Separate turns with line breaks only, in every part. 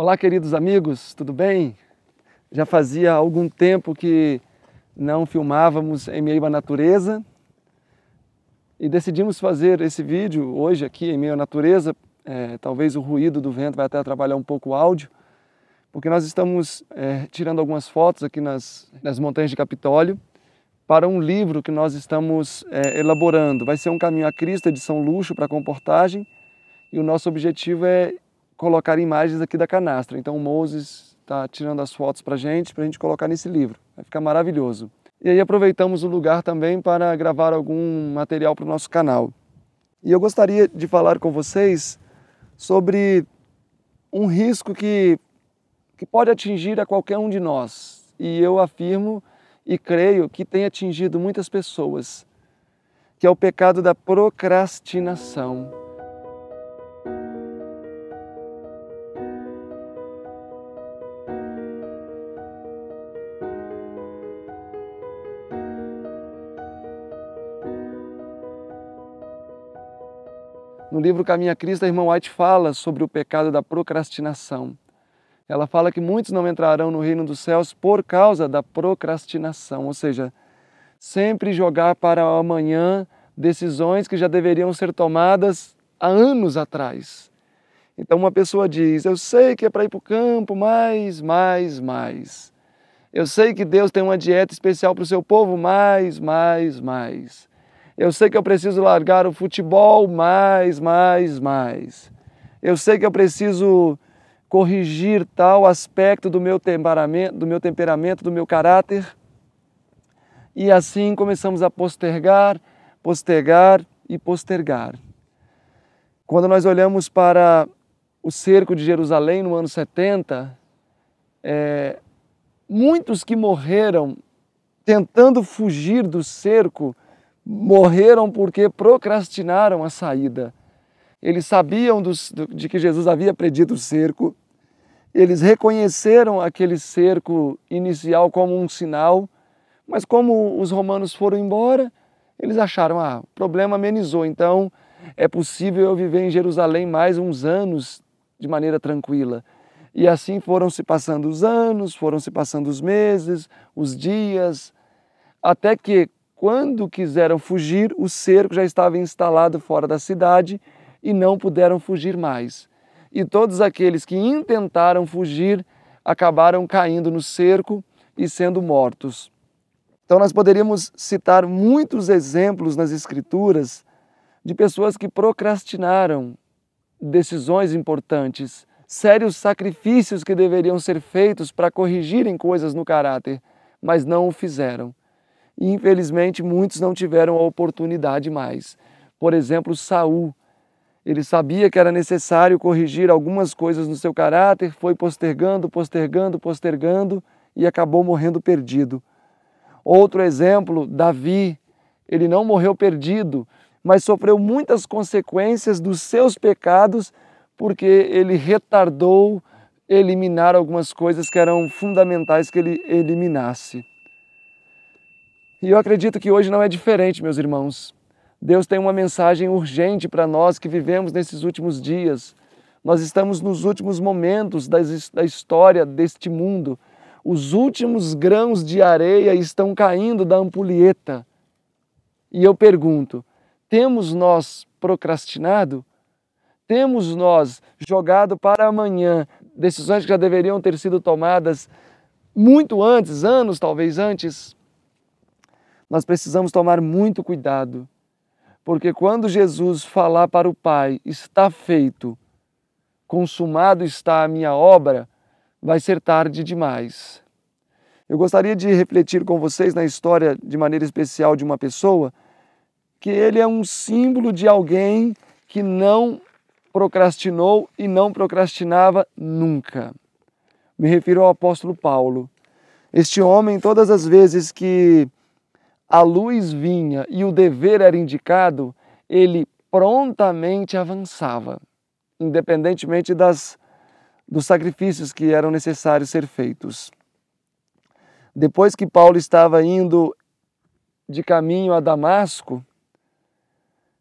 Olá, queridos amigos, tudo bem? Já fazia algum tempo que não filmávamos em meio à natureza e decidimos fazer esse vídeo hoje aqui em meio à natureza. É, talvez o ruído do vento vai até atrapalhar um pouco o áudio, porque nós estamos é, tirando algumas fotos aqui nas, nas montanhas de Capitólio para um livro que nós estamos é, elaborando. Vai ser um caminho a Cristo, edição luxo para comportagem, e o nosso objetivo é colocar imagens aqui da canastra. Então o Moses está tirando as fotos para gente, para a gente colocar nesse livro. Vai ficar maravilhoso. E aí aproveitamos o lugar também para gravar algum material para o nosso canal. E eu gostaria de falar com vocês sobre um risco que, que pode atingir a qualquer um de nós. E eu afirmo e creio que tem atingido muitas pessoas, que é o pecado da procrastinação. No livro com a Cristo, a irmã White fala sobre o pecado da procrastinação. Ela fala que muitos não entrarão no reino dos céus por causa da procrastinação, ou seja, sempre jogar para amanhã decisões que já deveriam ser tomadas há anos atrás. Então uma pessoa diz: Eu sei que é para ir para o campo, mais, mais, mais. Eu sei que Deus tem uma dieta especial para o seu povo, mais, mais, mais. Eu sei que eu preciso largar o futebol mais, mais, mais. Eu sei que eu preciso corrigir tal aspecto do meu temperamento, do meu temperamento, do meu caráter. E assim começamos a postergar, postergar e postergar. Quando nós olhamos para o cerco de Jerusalém no ano 70, é, muitos que morreram tentando fugir do cerco morreram porque procrastinaram a saída. Eles sabiam dos, de que Jesus havia predito o cerco, eles reconheceram aquele cerco inicial como um sinal, mas como os romanos foram embora, eles acharam, ah, o problema amenizou, então é possível eu viver em Jerusalém mais uns anos de maneira tranquila. E assim foram se passando os anos, foram se passando os meses, os dias, até que quando quiseram fugir, o cerco já estava instalado fora da cidade e não puderam fugir mais. E todos aqueles que intentaram fugir acabaram caindo no cerco e sendo mortos. Então, nós poderíamos citar muitos exemplos nas Escrituras de pessoas que procrastinaram decisões importantes, sérios sacrifícios que deveriam ser feitos para corrigirem coisas no caráter, mas não o fizeram e infelizmente muitos não tiveram a oportunidade mais. Por exemplo, Saul, ele sabia que era necessário corrigir algumas coisas no seu caráter, foi postergando, postergando, postergando e acabou morrendo perdido. Outro exemplo, Davi, ele não morreu perdido, mas sofreu muitas consequências dos seus pecados porque ele retardou eliminar algumas coisas que eram fundamentais que ele eliminasse. E eu acredito que hoje não é diferente, meus irmãos. Deus tem uma mensagem urgente para nós que vivemos nesses últimos dias. Nós estamos nos últimos momentos da história deste mundo. Os últimos grãos de areia estão caindo da ampulheta. E eu pergunto: temos nós procrastinado? Temos nós jogado para amanhã decisões que já deveriam ter sido tomadas muito antes, anos talvez antes? nós precisamos tomar muito cuidado, porque quando Jesus falar para o Pai, está feito, consumado está a minha obra, vai ser tarde demais. Eu gostaria de refletir com vocês na história de maneira especial de uma pessoa que ele é um símbolo de alguém que não procrastinou e não procrastinava nunca. Me refiro ao apóstolo Paulo. Este homem, todas as vezes que a luz vinha e o dever era indicado, ele prontamente avançava, independentemente das, dos sacrifícios que eram necessários ser feitos. Depois que Paulo estava indo de caminho a Damasco,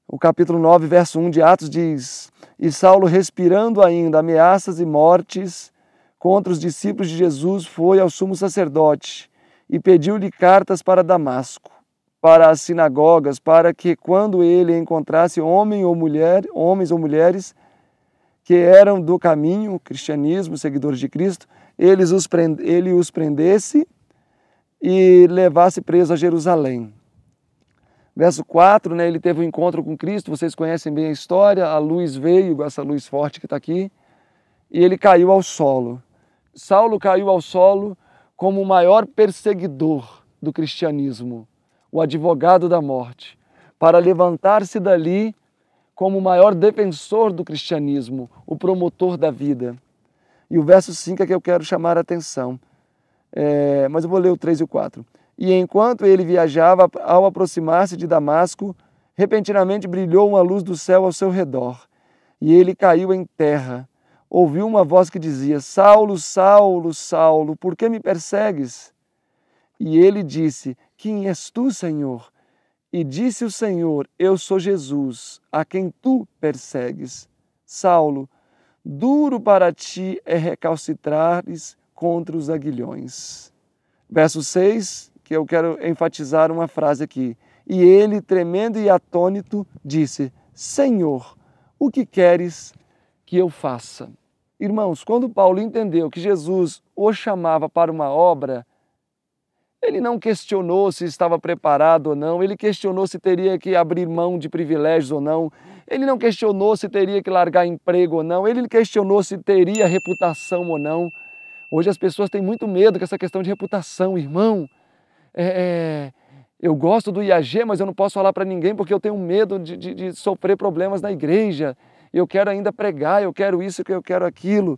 o capítulo 9, verso 1 de Atos diz: E Saulo, respirando ainda ameaças e mortes contra os discípulos de Jesus, foi ao sumo sacerdote e pediu-lhe cartas para Damasco para as sinagogas, para que quando ele encontrasse homem ou mulher, homens ou mulheres que eram do caminho, cristianismo, seguidores de Cristo, eles os ele os prendesse e levasse preso a Jerusalém. Verso 4, né, ele teve um encontro com Cristo, vocês conhecem bem a história, a luz veio, essa luz forte que está aqui, e ele caiu ao solo. Saulo caiu ao solo como o maior perseguidor do cristianismo o advogado da morte, para levantar-se dali como o maior defensor do cristianismo, o promotor da vida. E o verso 5 é que eu quero chamar a atenção. É, mas eu vou ler o 3 e o 4. E enquanto ele viajava, ao aproximar-se de Damasco, repentinamente brilhou uma luz do céu ao seu redor. E ele caiu em terra. Ouviu uma voz que dizia: Saulo, Saulo, Saulo, por que me persegues? E ele disse: Quem és tu, Senhor? E disse o Senhor: Eu sou Jesus, a quem tu persegues. Saulo, duro para ti é recalcitrares contra os aguilhões. Verso 6, que eu quero enfatizar uma frase aqui. E ele, tremendo e atônito, disse: Senhor, o que queres que eu faça? Irmãos, quando Paulo entendeu que Jesus o chamava para uma obra, ele não questionou se estava preparado ou não, ele questionou se teria que abrir mão de privilégios ou não, ele não questionou se teria que largar emprego ou não, ele questionou se teria reputação ou não. Hoje as pessoas têm muito medo com essa questão de reputação, irmão. É, é eu gosto do IAG, mas eu não posso falar para ninguém porque eu tenho medo de, de, de sofrer problemas na igreja. Eu quero ainda pregar, eu quero isso, eu quero aquilo.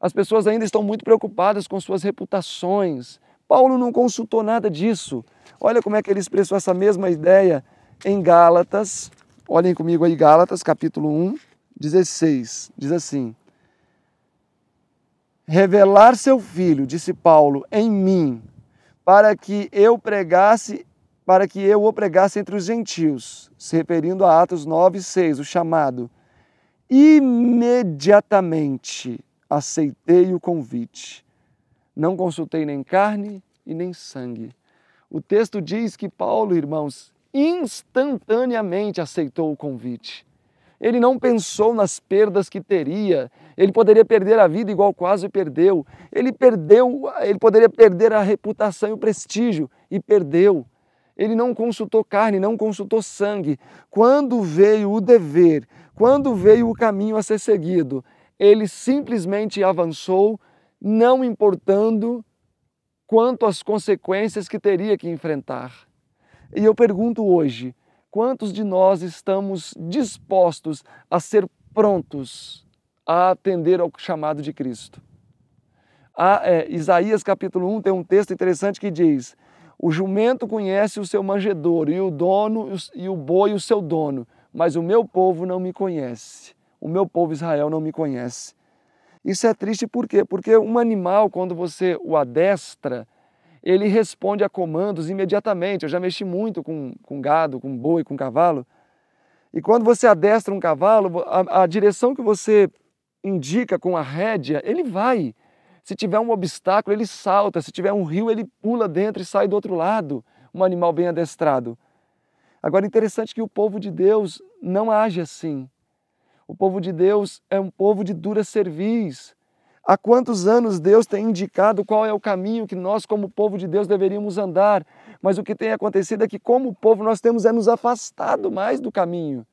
As pessoas ainda estão muito preocupadas com suas reputações. Paulo não consultou nada disso. Olha como é que ele expressou essa mesma ideia em Gálatas. Olhem comigo aí, Gálatas, capítulo 1, 16. Diz assim: Revelar seu filho, disse Paulo, em mim, para que eu pregasse, para que eu o pregasse entre os gentios, se referindo a Atos 9, 6, o chamado. Imediatamente aceitei o convite não consultei nem carne e nem sangue. O texto diz que Paulo, irmãos, instantaneamente aceitou o convite. Ele não pensou nas perdas que teria. Ele poderia perder a vida igual quase perdeu. Ele perdeu, ele poderia perder a reputação e o prestígio e perdeu. Ele não consultou carne, não consultou sangue. Quando veio o dever, quando veio o caminho a ser seguido, ele simplesmente avançou não importando quanto as consequências que teria que enfrentar. E eu pergunto hoje: quantos de nós estamos dispostos a ser prontos a atender ao chamado de Cristo? A, ah, é, Isaías capítulo 1 tem um texto interessante que diz: O jumento conhece o seu manjedouro, e o dono e o boi o seu dono, mas o meu povo não me conhece. O meu povo Israel não me conhece. Isso é triste por quê? Porque um animal, quando você o adestra, ele responde a comandos imediatamente. Eu já mexi muito com, com gado, com boi, com cavalo. E quando você adestra um cavalo, a, a direção que você indica com a rédea, ele vai. Se tiver um obstáculo, ele salta. Se tiver um rio, ele pula dentro e sai do outro lado. Um animal bem adestrado. Agora, interessante que o povo de Deus não age assim. O povo de Deus é um povo de dura serviço. Há quantos anos Deus tem indicado qual é o caminho que nós, como povo de Deus, deveríamos andar? Mas o que tem acontecido é que, como povo, nós temos é nos afastado mais do caminho.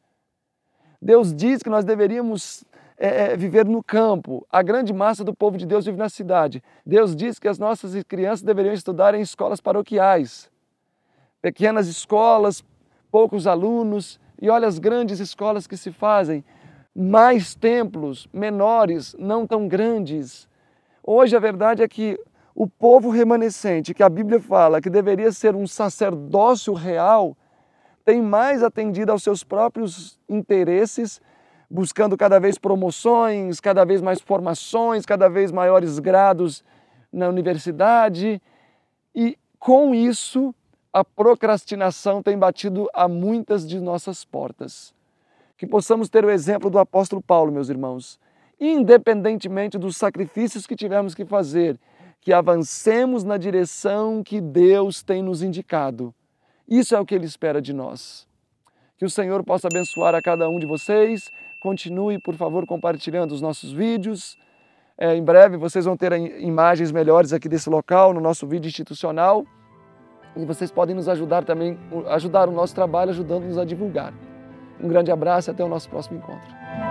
Deus diz que nós deveríamos é, é viver no campo. A grande massa do povo de Deus vive na cidade. Deus diz que as nossas crianças deveriam estudar em escolas paroquiais. Pequenas escolas, poucos alunos, e olha as grandes escolas que se fazem mais templos menores, não tão grandes. Hoje a verdade é que o povo remanescente, que a Bíblia fala que deveria ser um sacerdócio real, tem mais atendido aos seus próprios interesses, buscando cada vez promoções, cada vez mais formações, cada vez maiores grados na universidade. E com isso, a procrastinação tem batido a muitas de nossas portas que possamos ter o exemplo do apóstolo Paulo, meus irmãos. Independentemente dos sacrifícios que tivermos que fazer, que avancemos na direção que Deus tem nos indicado. Isso é o que Ele espera de nós. Que o Senhor possa abençoar a cada um de vocês. Continue, por favor, compartilhando os nossos vídeos. É, em breve vocês vão ter imagens melhores aqui desse local no nosso vídeo institucional. E vocês podem nos ajudar também, ajudar o nosso trabalho ajudando-nos a divulgar. Um grande abraço e até o nosso próximo encontro.